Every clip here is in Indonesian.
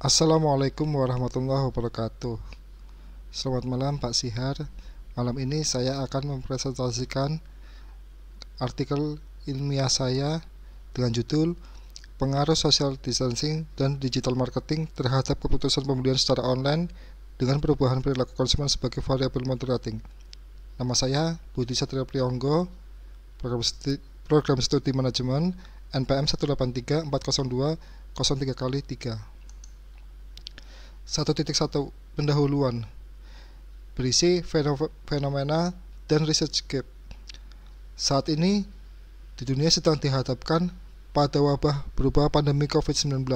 Assalamualaikum warahmatullahi wabarakatuh Selamat malam Pak Sihar Malam ini saya akan mempresentasikan artikel ilmiah saya dengan judul Pengaruh Social Distancing dan Digital Marketing terhadap keputusan pembelian secara online dengan perubahan perilaku konsumen sebagai variabel moderating Nama saya Budi Satria Priyonggo Program Studi, Program Studi Manajemen NPM 183 03 kali 3 1.1 pendahuluan berisi fenomena dan research gap. Saat ini di dunia sedang dihadapkan pada wabah berupa pandemi COVID-19.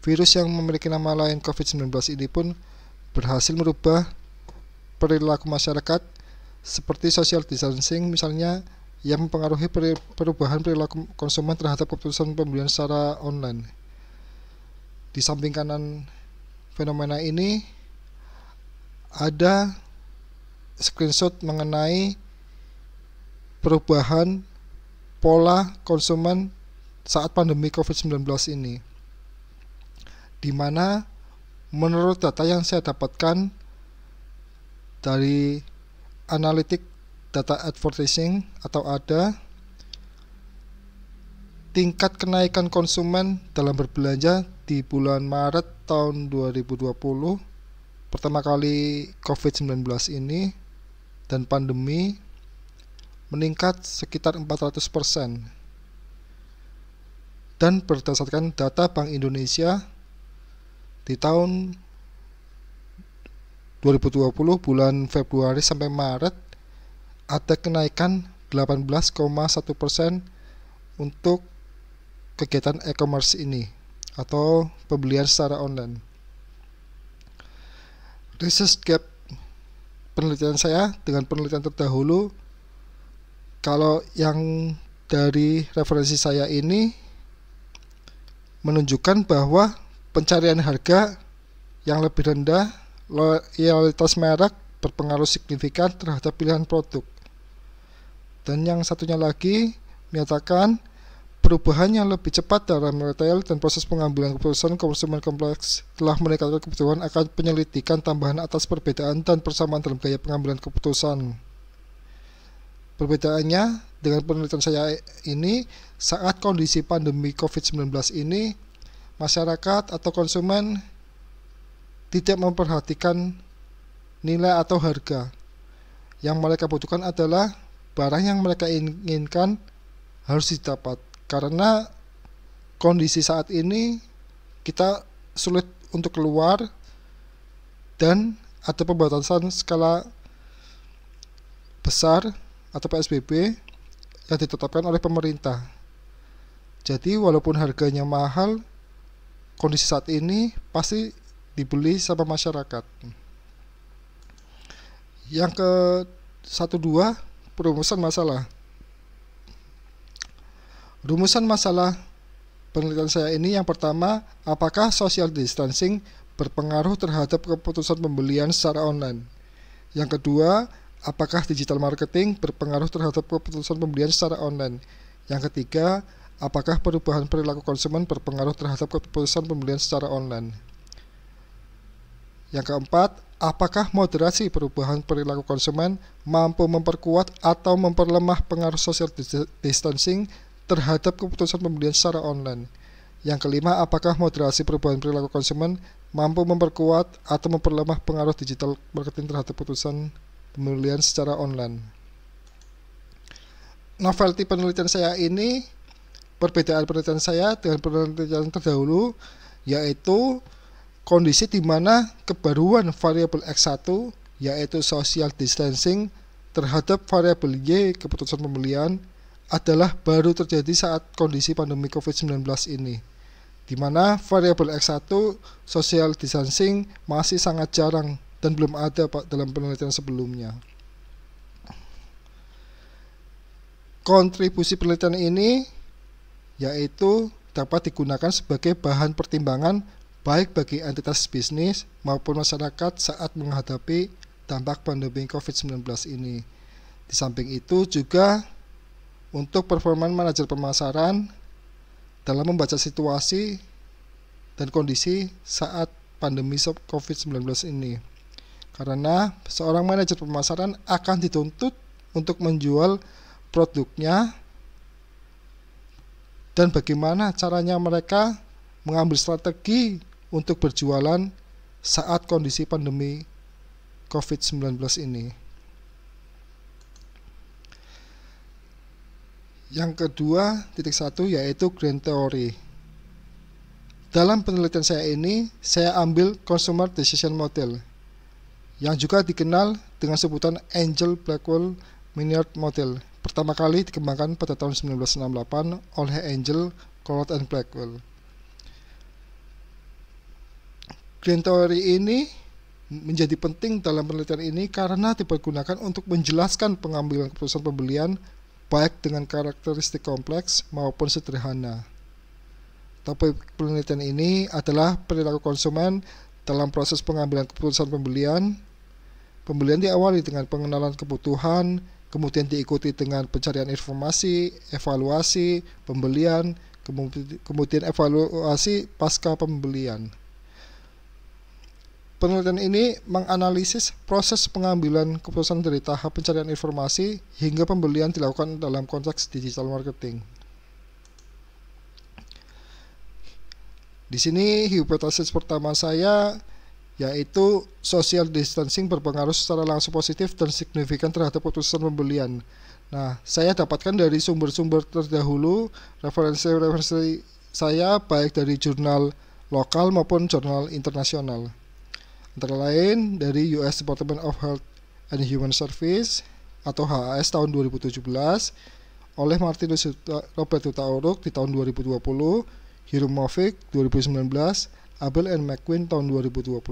Virus yang memiliki nama lain COVID-19 ini pun berhasil merubah perilaku masyarakat seperti social distancing misalnya yang mempengaruhi perubahan perilaku konsumen terhadap keputusan pembelian secara online. Di samping kanan fenomena ini ada screenshot mengenai perubahan pola konsumen saat pandemi COVID-19 ini. Di mana menurut data yang saya dapatkan dari analitik data advertising atau ada tingkat kenaikan konsumen dalam berbelanja di bulan Maret tahun 2020 pertama kali COVID-19 ini dan pandemi meningkat sekitar 400% dan berdasarkan data Bank Indonesia di tahun 2020 bulan Februari sampai Maret ada kenaikan 18,1% untuk kegiatan e-commerce ini atau pembelian secara online. Research gap penelitian saya dengan penelitian terdahulu kalau yang dari referensi saya ini menunjukkan bahwa pencarian harga yang lebih rendah loyalitas merek berpengaruh signifikan terhadap pilihan produk. Dan yang satunya lagi menyatakan Perubahan yang lebih cepat dalam retail dan proses pengambilan keputusan konsumen kompleks telah meningkatkan kebutuhan akan penyelidikan tambahan atas perbedaan dan persamaan dalam gaya pengambilan keputusan. Perbedaannya dengan penelitian saya ini, saat kondisi pandemi COVID-19 ini, masyarakat atau konsumen tidak memperhatikan nilai atau harga. Yang mereka butuhkan adalah barang yang mereka inginkan harus didapat karena kondisi saat ini kita sulit untuk keluar dan ada pembatasan skala besar atau PSBB yang ditetapkan oleh pemerintah. Jadi walaupun harganya mahal, kondisi saat ini pasti dibeli sama masyarakat. Yang ke satu dua perumusan masalah. Rumusan masalah penelitian saya ini yang pertama, apakah social distancing berpengaruh terhadap keputusan pembelian secara online? Yang kedua, apakah digital marketing berpengaruh terhadap keputusan pembelian secara online? Yang ketiga, apakah perubahan perilaku konsumen berpengaruh terhadap keputusan pembelian secara online? Yang keempat, apakah moderasi perubahan perilaku konsumen mampu memperkuat atau memperlemah pengaruh social distancing terhadap keputusan pembelian secara online. Yang kelima, apakah moderasi perubahan perilaku konsumen mampu memperkuat atau memperlemah pengaruh digital marketing terhadap keputusan pembelian secara online? Novelty penelitian saya ini perbedaan penelitian saya dengan penelitian terdahulu yaitu kondisi di mana kebaruan variabel X1 yaitu social distancing terhadap variabel Y keputusan pembelian adalah baru terjadi saat kondisi pandemi COVID-19 ini, di mana variabel X1 social distancing masih sangat jarang dan belum ada Pak dalam penelitian sebelumnya. Kontribusi penelitian ini yaitu dapat digunakan sebagai bahan pertimbangan baik bagi entitas bisnis maupun masyarakat saat menghadapi dampak pandemi COVID-19 ini. Di samping itu juga untuk performa manajer pemasaran dalam membaca situasi dan kondisi saat pandemi COVID-19 ini. Karena seorang manajer pemasaran akan dituntut untuk menjual produknya dan bagaimana caranya mereka mengambil strategi untuk berjualan saat kondisi pandemi COVID-19 ini. Yang kedua, titik satu yaitu grand theory. Dalam penelitian saya ini, saya ambil consumer decision model yang juga dikenal dengan sebutan Angel Blackwell Minard model. Pertama kali dikembangkan pada tahun 1968 oleh Angel, Collard and Blackwell. Grand theory ini menjadi penting dalam penelitian ini karena dipergunakan untuk menjelaskan pengambilan keputusan pembelian baik dengan karakteristik kompleks maupun sederhana. Topik penelitian ini adalah perilaku konsumen dalam proses pengambilan keputusan pembelian. Pembelian diawali dengan pengenalan kebutuhan, kemudian diikuti dengan pencarian informasi, evaluasi, pembelian, kemudian evaluasi pasca pembelian. Penelitian ini menganalisis proses pengambilan keputusan dari tahap pencarian informasi hingga pembelian dilakukan dalam konteks digital marketing. Di sini hipotesis pertama saya yaitu social distancing berpengaruh secara langsung positif dan signifikan terhadap keputusan pembelian. Nah, saya dapatkan dari sumber-sumber terdahulu referensi-referensi saya baik dari jurnal lokal maupun jurnal internasional antara lain dari US Department of Health and Human Service atau HAS tahun 2017 oleh Martinus Robert Hutaoruk di tahun 2020, Hirumovic 2019, Abel and McQueen tahun 2020.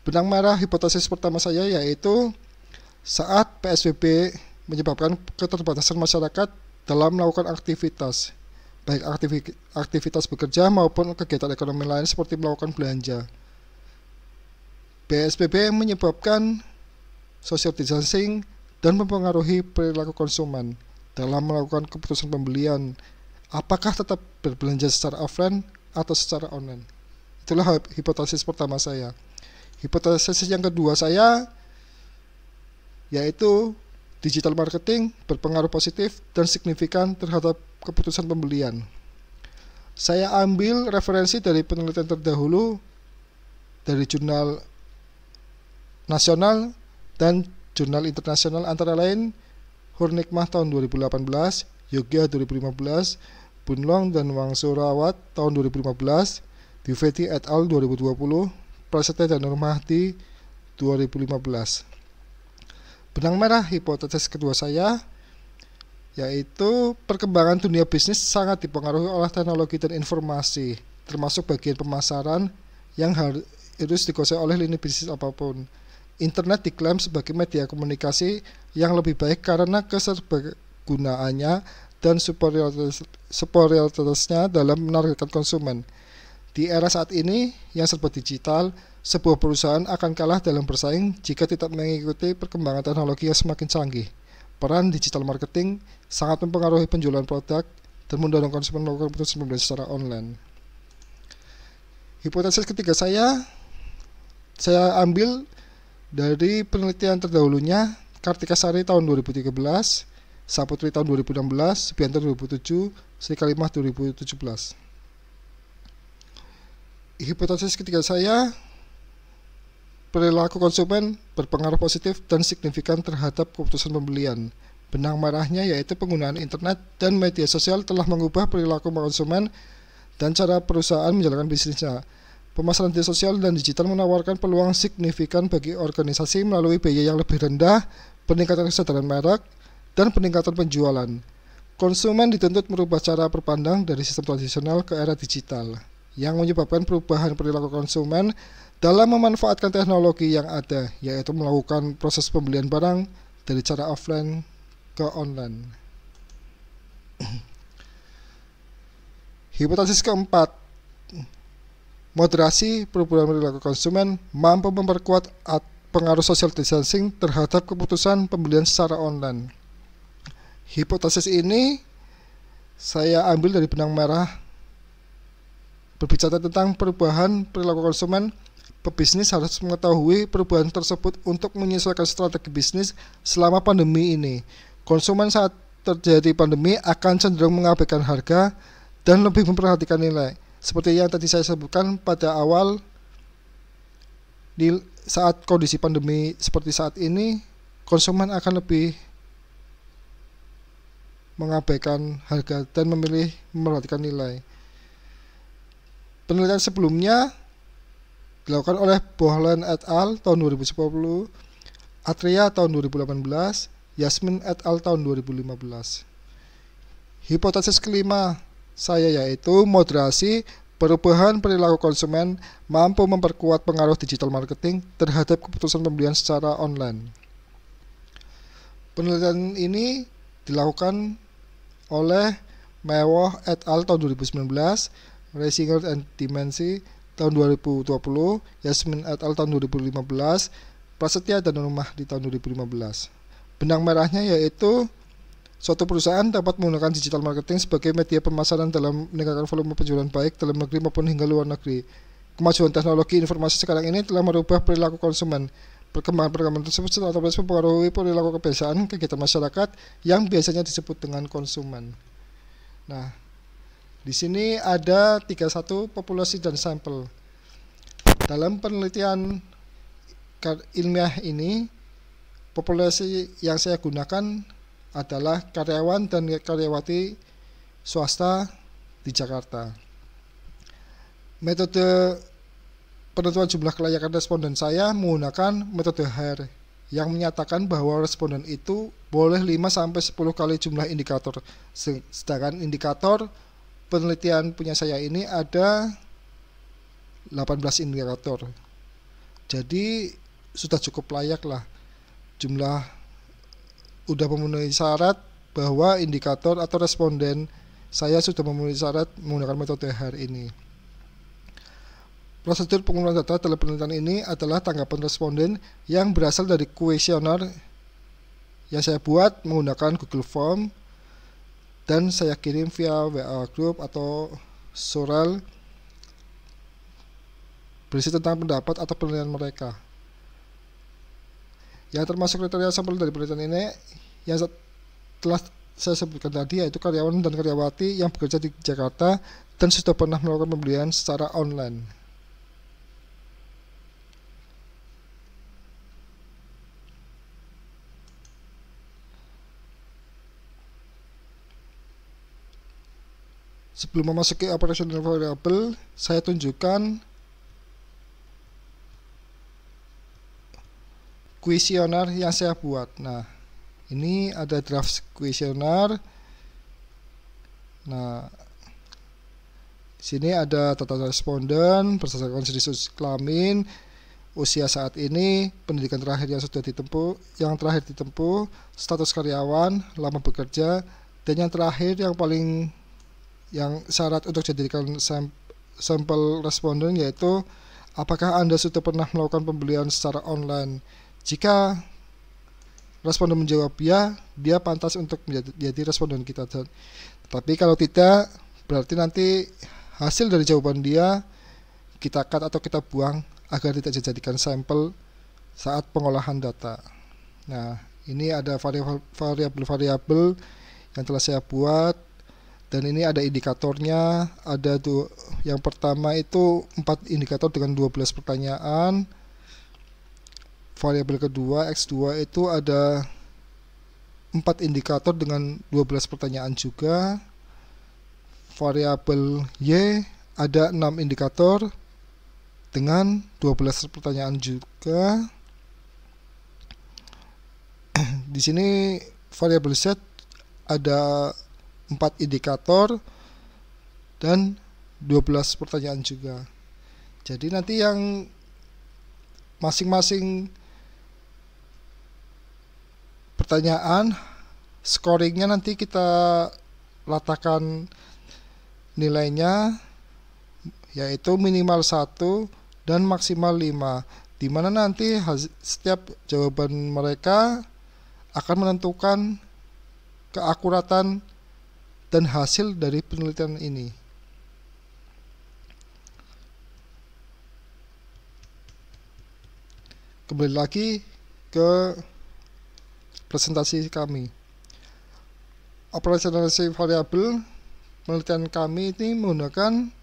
Benang merah hipotesis pertama saya yaitu saat PSBB menyebabkan keterbatasan masyarakat dalam melakukan aktivitas, baik aktivitas bekerja maupun kegiatan ekonomi lain seperti melakukan belanja. PSBB menyebabkan social distancing dan mempengaruhi perilaku konsumen dalam melakukan keputusan pembelian apakah tetap berbelanja secara offline atau secara online itulah hipotesis pertama saya hipotesis yang kedua saya yaitu digital marketing berpengaruh positif dan signifikan terhadap keputusan pembelian saya ambil referensi dari penelitian terdahulu dari jurnal nasional dan jurnal internasional antara lain Hurnikmah tahun 2018, Yogyakarta 2015, Bunlong dan Wangsurawat tahun 2015, Duveti et al. 2020, Prasetya dan Nurmahdi 2015. Benang merah hipotesis kedua saya yaitu perkembangan dunia bisnis sangat dipengaruhi oleh teknologi dan informasi, termasuk bagian pemasaran yang harus dikuasai oleh lini bisnis apapun internet diklaim sebagai media komunikasi yang lebih baik karena keserbagunaannya dan superioritasnya dalam menargetkan konsumen. Di era saat ini yang serba digital, sebuah perusahaan akan kalah dalam bersaing jika tidak mengikuti perkembangan teknologi yang semakin canggih. Peran digital marketing sangat mempengaruhi penjualan produk dan mendorong konsumen melakukan keputusan pembelian secara online. Hipotesis ketiga saya, saya ambil dari penelitian terdahulunya, Kartika Sari tahun 2013, Saputri tahun 2016, Subianto 2007, Sri Kalimah 2017. Hipotesis ketiga saya, perilaku konsumen berpengaruh positif dan signifikan terhadap keputusan pembelian. Benang marahnya yaitu penggunaan internet dan media sosial telah mengubah perilaku konsumen dan cara perusahaan menjalankan bisnisnya. Pemasaran di sosial dan digital menawarkan peluang signifikan bagi organisasi melalui biaya yang lebih rendah, peningkatan kesadaran merek, dan peningkatan penjualan. Konsumen dituntut merubah cara berpandang dari sistem tradisional ke era digital, yang menyebabkan perubahan perilaku konsumen dalam memanfaatkan teknologi yang ada, yaitu melakukan proses pembelian barang dari cara offline ke online. Hipotesis keempat, Moderasi perubahan perilaku konsumen mampu memperkuat pengaruh social distancing terhadap keputusan pembelian secara online. Hipotesis ini saya ambil dari benang merah berbicara tentang perubahan perilaku konsumen pebisnis harus mengetahui perubahan tersebut untuk menyesuaikan strategi bisnis selama pandemi ini. Konsumen saat terjadi pandemi akan cenderung mengabaikan harga dan lebih memperhatikan nilai. Seperti yang tadi saya sebutkan pada awal di saat kondisi pandemi seperti saat ini konsumen akan lebih mengabaikan harga dan memilih memperhatikan nilai. Penelitian sebelumnya dilakukan oleh Bohlen et al. tahun 2010, Atria tahun 2018, Yasmin et al. tahun 2015. Hipotesis kelima saya yaitu moderasi perubahan perilaku konsumen mampu memperkuat pengaruh digital marketing terhadap keputusan pembelian secara online. Penelitian ini dilakukan oleh Mewah et al. tahun 2019, Racinger and Dimensi tahun 2020, Yasmin et al. tahun 2015, Prasetya dan Rumah di tahun 2015. Benang merahnya yaitu Suatu perusahaan dapat menggunakan digital marketing sebagai media pemasaran dalam meningkatkan volume penjualan baik dalam negeri maupun hingga luar negeri. Kemajuan teknologi informasi sekarang ini telah merubah perilaku konsumen. Perkembangan-perkembangan tersebut secara otomatis mempengaruhi perilaku kebiasaan kegiatan masyarakat yang biasanya disebut dengan konsumen. Nah, di sini ada 31 populasi dan sampel. Dalam penelitian ilmiah ini, populasi yang saya gunakan adalah karyawan dan karyawati swasta di Jakarta. Metode penentuan jumlah kelayakan responden saya menggunakan metode HR yang menyatakan bahwa responden itu boleh 5-10 kali jumlah indikator. Sedangkan indikator penelitian punya saya ini ada 18 indikator. Jadi sudah cukup layak lah jumlah sudah memenuhi syarat bahwa indikator atau responden saya sudah memenuhi syarat menggunakan metode HR ini. Prosedur pengumpulan data dalam penelitian ini adalah tanggapan responden yang berasal dari kuesioner yang saya buat menggunakan Google Form dan saya kirim via WA Group atau Soral berisi tentang pendapat atau penilaian mereka. Yang termasuk kriteria sampel dari penelitian ini yang telah saya sebutkan tadi yaitu karyawan dan karyawati yang bekerja di Jakarta dan sudah pernah melakukan pembelian secara online. Sebelum memasuki operational variable, saya tunjukkan kuesioner yang saya buat nah ini ada draft kuesioner nah sini ada tata responden berdasarkan jenis kelamin usia saat ini, pendidikan terakhir yang sudah ditempuh, yang terakhir ditempuh, status karyawan, lama bekerja, dan yang terakhir yang paling yang syarat untuk jadikan sampel responden yaitu apakah Anda sudah pernah melakukan pembelian secara online. Jika responden menjawab ya, dia pantas untuk menjadi, responden kita. Tapi kalau tidak, berarti nanti hasil dari jawaban dia kita cut atau kita buang agar tidak dijadikan sampel saat pengolahan data. Nah, ini ada variabel-variabel yang telah saya buat dan ini ada indikatornya, ada tuh yang pertama itu 4 indikator dengan 12 pertanyaan variabel kedua X2 itu ada empat indikator dengan 12 pertanyaan juga variabel Y ada enam indikator dengan 12 pertanyaan juga di sini variabel Z ada empat indikator dan 12 pertanyaan juga jadi nanti yang masing-masing pertanyaan scoringnya nanti kita letakkan nilainya yaitu minimal 1 dan maksimal 5 dimana nanti setiap jawaban mereka akan menentukan keakuratan dan hasil dari penelitian ini kembali lagi ke presentasi kami. Operasionalisasi variabel penelitian kami ini menggunakan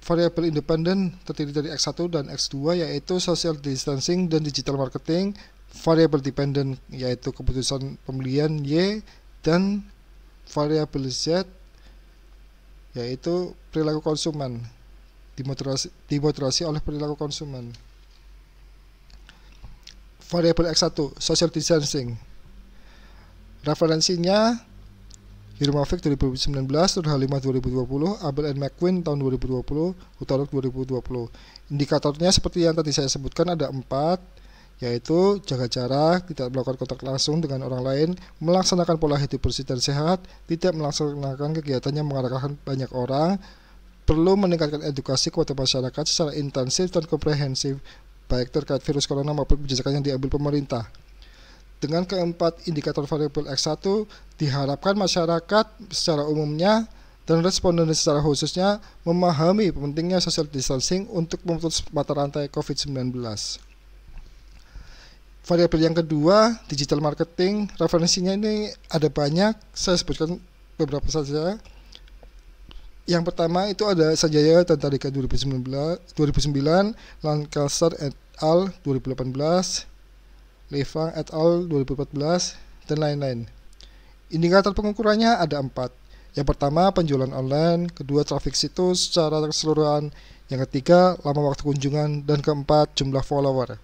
variabel independen terdiri dari X1 dan X2 yaitu social distancing dan digital marketing, variabel dependent yaitu keputusan pembelian Y dan variabel Z yaitu perilaku konsumen dimoderasi, dimoderasi oleh perilaku konsumen variabel X1 social distancing referensinya Hirmafik 2019, Nurhalimah 2020, Abel and McQueen tahun 2020, Utaruk 2020. Indikatornya seperti yang tadi saya sebutkan ada empat, yaitu jaga jarak, tidak melakukan kontak langsung dengan orang lain, melaksanakan pola hidup bersih dan sehat, tidak melaksanakan kegiatan yang mengarahkan banyak orang, perlu meningkatkan edukasi kepada masyarakat secara intensif dan komprehensif baik terkait virus corona maupun kebijakan yang diambil pemerintah. Dengan keempat indikator variabel X1, diharapkan masyarakat secara umumnya dan responden secara khususnya memahami pentingnya social distancing untuk memutus mata rantai COVID-19. Variabel yang kedua, digital marketing, referensinya ini ada banyak, saya sebutkan beberapa saja. Yang pertama itu ada Sajaya Tantarika 2019, 2009, Lancaster et al 2018, Levang et al 2014, dan lain-lain. Indikator pengukurannya ada empat. Yang pertama, penjualan online. Kedua, traffic situs secara keseluruhan. Yang ketiga, lama waktu kunjungan. Dan keempat, jumlah follower.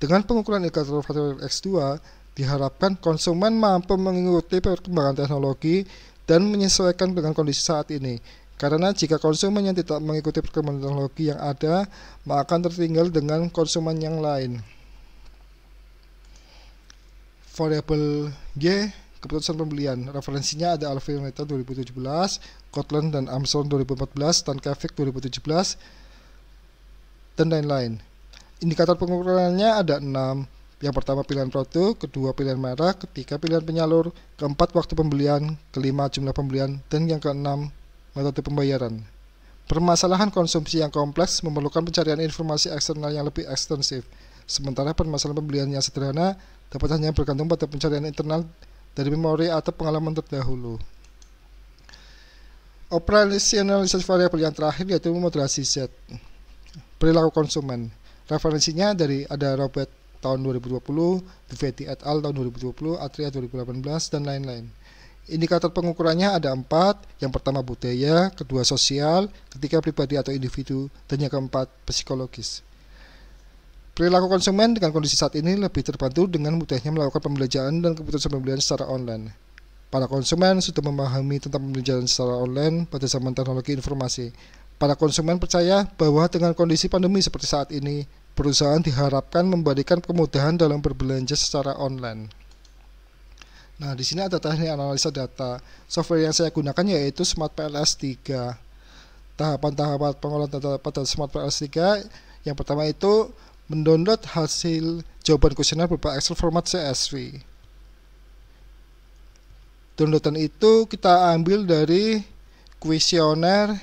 Dengan pengukuran indikator faktor X2, diharapkan konsumen mampu mengikuti perkembangan teknologi dan menyesuaikan dengan kondisi saat ini. Karena jika konsumen yang tidak mengikuti perkembangan teknologi yang ada, maka akan tertinggal dengan konsumen yang lain. Variable Y keputusan pembelian. Referensinya ada Alfiometer 2017, Kotlin dan Armstrong 2014, Kavik 2017, dan lain-lain. Indikator pengukurannya ada 6, yang pertama pilihan produk, kedua pilihan merek, ketiga pilihan penyalur, keempat waktu pembelian, kelima jumlah pembelian, dan yang keenam metode pembayaran. Permasalahan konsumsi yang kompleks memerlukan pencarian informasi eksternal yang lebih ekstensif, sementara permasalahan pembelian yang sederhana dapat hanya bergantung pada pencarian internal dari memori atau pengalaman terdahulu. Operasionalisasi variabel yang terakhir yaitu moderasi Z. Perilaku konsumen. Referensinya dari ada Robert tahun 2020, Duveti et al. tahun 2020, Atria 2018, dan lain-lain. Indikator pengukurannya ada empat, yang pertama budaya, kedua sosial, ketiga pribadi atau individu, dan yang keempat psikologis. Perilaku konsumen dengan kondisi saat ini lebih terbantu dengan mudahnya melakukan pembelajaran dan keputusan pembelian secara online. Para konsumen sudah memahami tentang pembelajaran secara online pada zaman teknologi informasi. Para konsumen percaya bahwa dengan kondisi pandemi seperti saat ini, perusahaan diharapkan memberikan kemudahan dalam berbelanja secara online. Nah, di sini ada teknik analisa data. Software yang saya gunakan yaitu Smart PLS 3. Tahapan-tahapan pengolahan data pada Smart PLS 3 yang pertama itu mendownload hasil jawaban kuesioner berupa Excel format CSV. Downloadan itu kita ambil dari kuesioner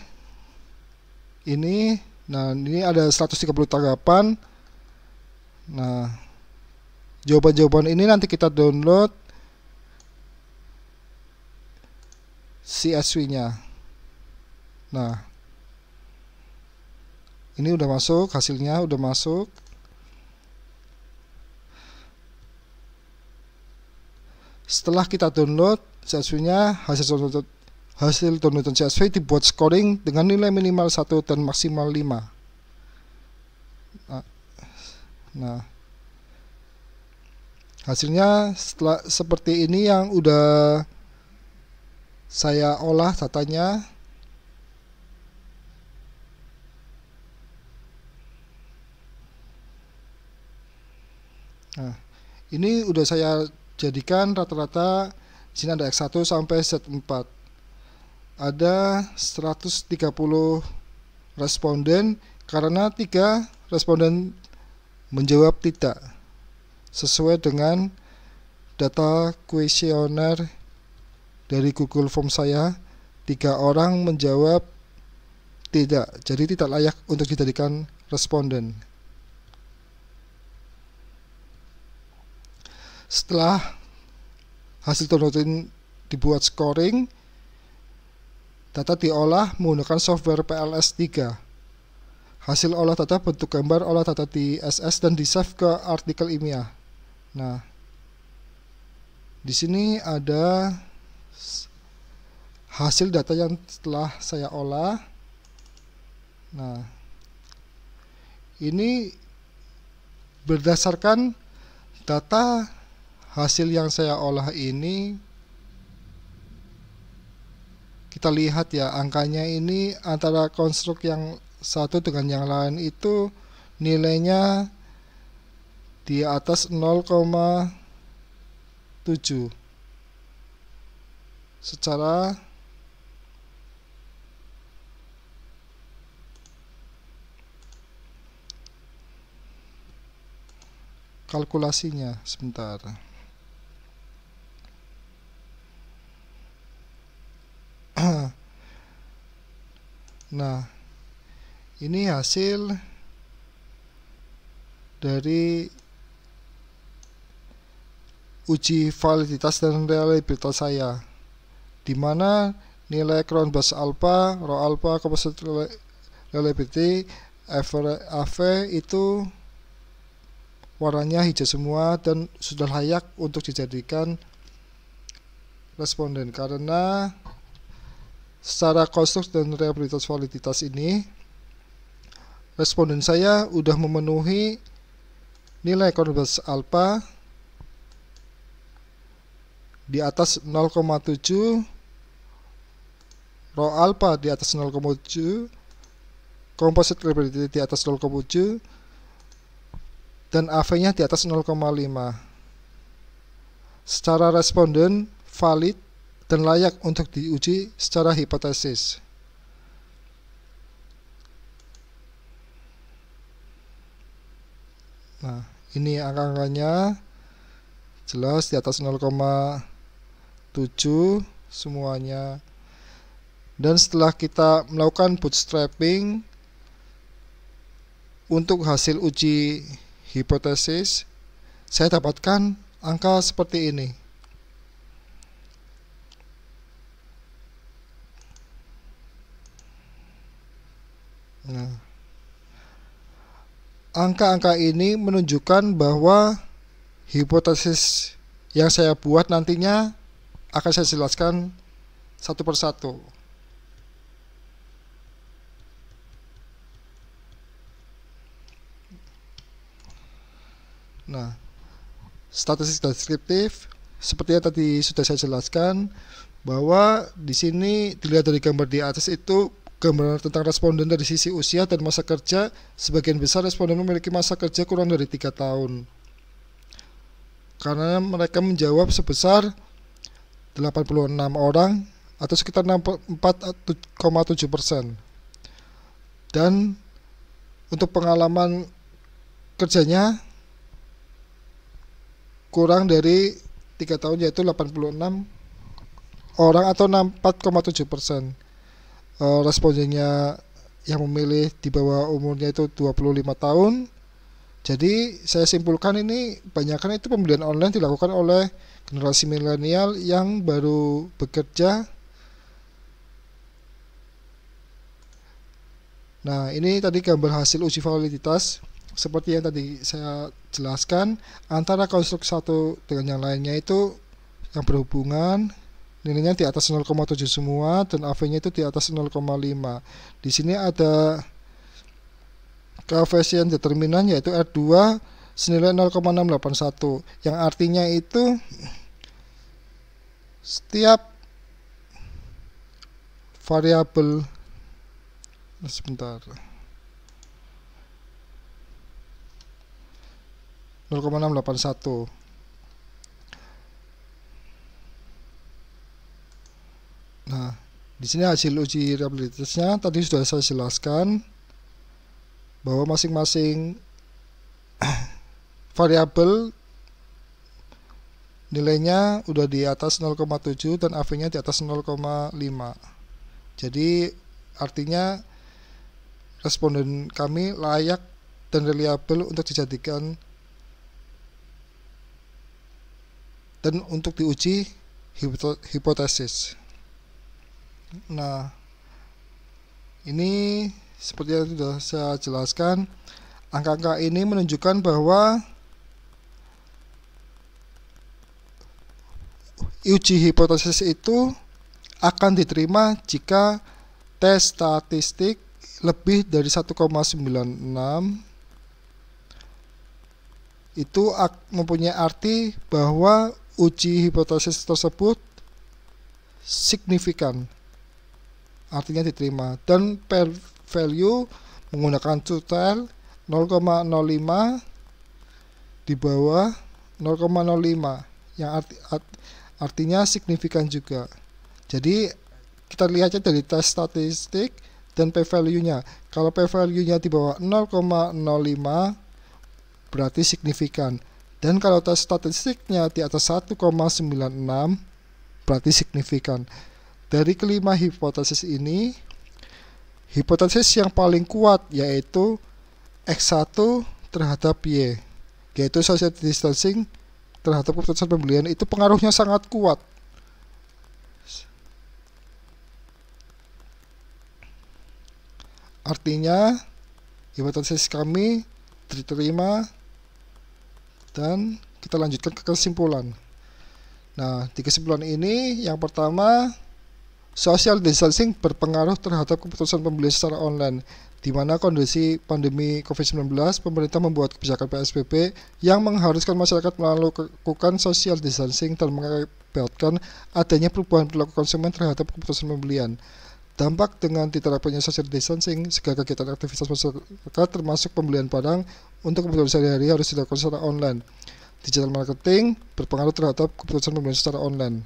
ini Nah, ini ada 130 tanggapan. Nah, jawaban-jawaban ini nanti kita download CSV-nya. Nah, ini udah masuk, hasilnya udah masuk. Setelah kita download CSV-nya, hasil hasil Donovan CSV dibuat scoring dengan nilai minimal 1 dan maksimal 5 nah, nah hasilnya setelah seperti ini yang udah saya olah datanya nah ini udah saya jadikan rata-rata sini ada X1 sampai Z4 ada 130 responden karena tiga responden menjawab tidak sesuai dengan data kuesioner dari Google Form saya tiga orang menjawab tidak jadi tidak layak untuk dijadikan responden setelah hasil downloading dibuat scoring Data diolah menggunakan software PLS3. Hasil olah data bentuk gambar olah data di SS dan di save ke artikel ilmiah. Nah, di sini ada hasil data yang telah saya olah. Nah, ini berdasarkan data hasil yang saya olah ini kita lihat ya angkanya ini antara konstruk yang satu dengan yang lain itu nilainya di atas 0,7 secara kalkulasinya sebentar nah ini hasil dari uji validitas dan reliabilitas saya di mana nilai crown bus alpha, rho alpha, composite reliability AV itu warnanya hijau semua dan sudah layak untuk dijadikan responden karena secara konstruk dan reliabilitas validitas ini responden saya sudah memenuhi nilai converse alpha di atas 0,7 rho alpha di atas 0,7 composite reliability di atas 0,7 dan AV nya di atas 0,5 secara responden valid dan layak untuk diuji secara hipotesis. Nah, ini angka-angkanya jelas di atas 0,7 semuanya. Dan setelah kita melakukan bootstrapping untuk hasil uji hipotesis, saya dapatkan angka seperti ini. Nah. angka-angka ini menunjukkan bahwa hipotesis yang saya buat nantinya akan saya jelaskan satu persatu. Nah, statistik deskriptif seperti yang tadi sudah saya jelaskan bahwa di sini dilihat dari gambar di atas itu Gambaran tentang responden dari sisi usia dan masa kerja, sebagian besar responden memiliki masa kerja kurang dari tiga tahun. Karena mereka menjawab sebesar 86 orang atau sekitar 4,7 persen. Dan untuk pengalaman kerjanya kurang dari tiga tahun yaitu 86 orang atau 4,7 persen. Responnya eh, respondennya yang memilih di bawah umurnya itu 25 tahun. Jadi saya simpulkan ini banyakkan itu pembelian online dilakukan oleh generasi milenial yang baru bekerja. Nah, ini tadi gambar hasil uji validitas seperti yang tadi saya jelaskan antara konstruk satu dengan yang lainnya itu yang berhubungan nilainya di atas 0,7 semua dan AV-nya itu di atas 0,5. Di sini ada koefisien determinan yaitu R2 senilai 0,681 yang artinya itu setiap variabel nah, sebentar 0,681 sini hasil uji reliabilitasnya tadi sudah saya jelaskan bahwa masing-masing variabel nilainya udah di atas 0,7 dan AV-nya di atas 0,5. Jadi artinya responden kami layak dan reliable untuk dijadikan dan untuk diuji hipotesis. Nah, ini seperti yang sudah saya jelaskan, angka-angka ini menunjukkan bahwa uji hipotesis itu akan diterima jika tes statistik lebih dari 1,96 itu mempunyai arti bahwa uji hipotesis tersebut signifikan artinya diterima dan per value menggunakan total 0,05 di bawah 0,05 yang arti, art, artinya signifikan juga jadi kita lihat lihatnya dari tes statistik dan p value-nya kalau p value-nya di bawah 0,05 berarti signifikan dan kalau tes statistiknya di atas 1,96 berarti signifikan dari kelima hipotesis ini, hipotesis yang paling kuat yaitu X1 terhadap Y, yaitu social distancing terhadap keputusan pembelian itu pengaruhnya sangat kuat. Artinya, hipotesis kami diterima dan kita lanjutkan ke kesimpulan. Nah, di kesimpulan ini yang pertama Social distancing berpengaruh terhadap keputusan pembeli secara online, di mana kondisi pandemi COVID-19, pemerintah membuat kebijakan PSBB yang mengharuskan masyarakat melakukan social distancing dan mengakibatkan adanya perubahan perilaku konsumen terhadap keputusan pembelian. Dampak dengan diterapkannya social distancing, segala kegiatan aktivitas masyarakat termasuk pembelian barang untuk kebutuhan sehari-hari harus dilakukan secara online. Digital marketing berpengaruh terhadap keputusan pembelian secara online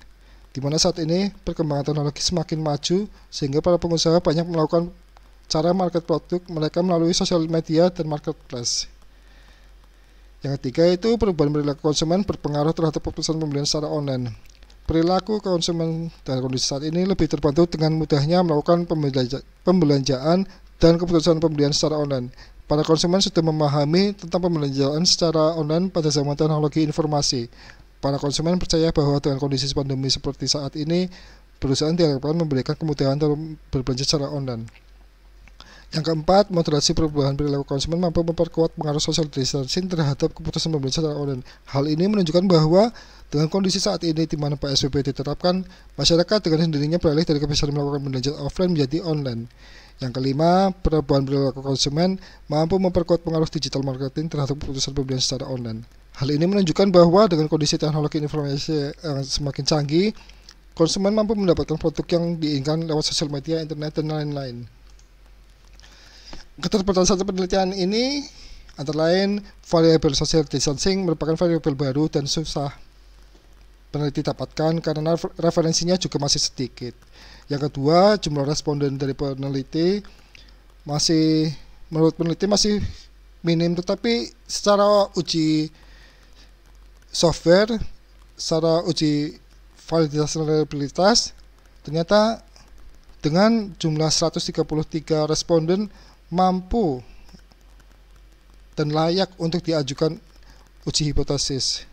di mana saat ini perkembangan teknologi semakin maju sehingga para pengusaha banyak melakukan cara market produk mereka melalui sosial media dan marketplace. Yang ketiga itu perubahan perilaku konsumen berpengaruh terhadap keputusan pembelian secara online. Perilaku konsumen dan kondisi saat ini lebih terbantu dengan mudahnya melakukan pembelanjaan dan keputusan pembelian secara online. Para konsumen sudah memahami tentang pembelanjaan secara online pada zaman teknologi informasi. Para konsumen percaya bahwa dengan kondisi pandemi seperti saat ini, perusahaan diharapkan memberikan kemudahan dalam berbelanja secara online. Yang keempat, moderasi perubahan perilaku konsumen mampu memperkuat pengaruh social distancing terhadap keputusan pembelian secara online. Hal ini menunjukkan bahwa dengan kondisi saat ini di mana PSBB diterapkan, masyarakat dengan sendirinya beralih dari kebiasaan melakukan belanja offline menjadi online. Yang kelima, perubahan perilaku konsumen mampu memperkuat pengaruh digital marketing terhadap keputusan pembelian secara online. Hal ini menunjukkan bahwa dengan kondisi teknologi informasi yang semakin canggih, konsumen mampu mendapatkan produk yang diinginkan lewat sosial media, internet, dan lain-lain. Keterbatasan penelitian ini antara lain variabel social distancing merupakan variabel baru dan susah peneliti dapatkan karena referensinya juga masih sedikit. Yang kedua, jumlah responden dari peneliti masih menurut peneliti masih minim tetapi secara uji software secara uji validitas reliabilitas ternyata dengan jumlah 133 responden mampu dan layak untuk diajukan uji hipotesis.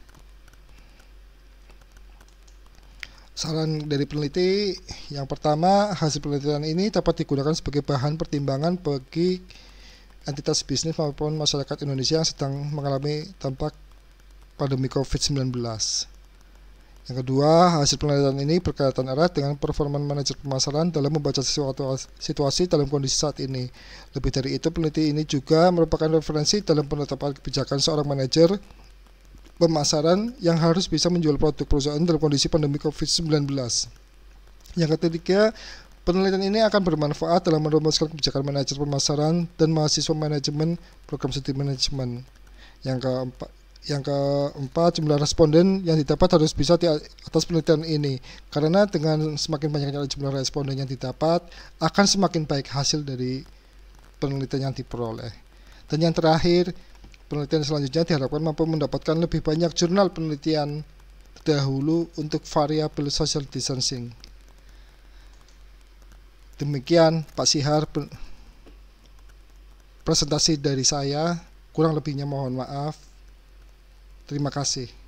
Saran dari peneliti yang pertama, hasil penelitian ini dapat digunakan sebagai bahan pertimbangan bagi entitas bisnis maupun masyarakat Indonesia yang sedang mengalami dampak pandemi COVID-19. Yang kedua, hasil penelitian ini berkaitan erat dengan performa manajer pemasaran dalam membaca situasi dalam kondisi saat ini. Lebih dari itu, peneliti ini juga merupakan referensi dalam penetapan kebijakan seorang manajer pemasaran yang harus bisa menjual produk perusahaan dalam kondisi pandemi COVID-19. Yang ketiga, penelitian ini akan bermanfaat dalam merumuskan kebijakan manajer pemasaran dan mahasiswa manajemen program studi manajemen. Yang keempat, yang keempat, jumlah responden yang didapat harus bisa di atas penelitian ini, karena dengan semakin banyaknya jumlah responden yang didapat, akan semakin baik hasil dari penelitian yang diperoleh. Dan yang terakhir, penelitian selanjutnya diharapkan mampu mendapatkan lebih banyak jurnal penelitian dahulu untuk variabel social distancing. Demikian Pak Sihar presentasi dari saya, kurang lebihnya mohon maaf. Terima kasih.